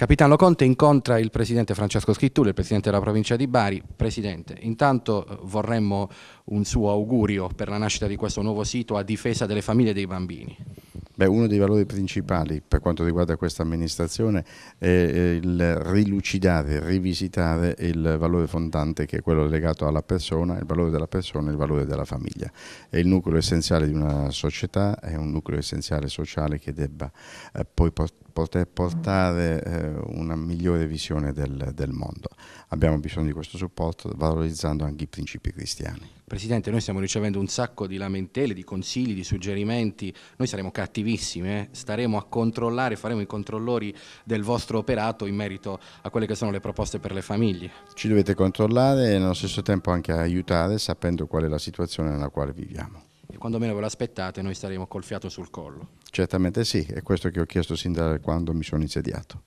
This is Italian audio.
Capitano Conte incontra il presidente Francesco Schittulli, il presidente della provincia di Bari. Presidente, intanto eh, vorremmo un suo augurio per la nascita di questo nuovo sito a difesa delle famiglie e dei bambini. Beh, uno dei valori principali per quanto riguarda questa amministrazione è il rilucidare, rivisitare il valore fondante che è quello legato alla persona, il valore della persona e il valore della famiglia. È il nucleo essenziale di una società, è un nucleo essenziale sociale che debba eh, poi poter portare eh, una migliore visione del, del mondo. Abbiamo bisogno di questo supporto valorizzando anche i principi cristiani. Presidente, noi stiamo ricevendo un sacco di lamentele, di consigli, di suggerimenti, noi saremo cattivi attivissime, staremo a controllare, faremo i controllori del vostro operato in merito a quelle che sono le proposte per le famiglie. Ci dovete controllare e nello stesso tempo anche aiutare sapendo qual è la situazione nella quale viviamo. E quando meno ve l'aspettate noi staremo col fiato sul collo. Certamente sì, è questo che ho chiesto sin da quando mi sono insediato.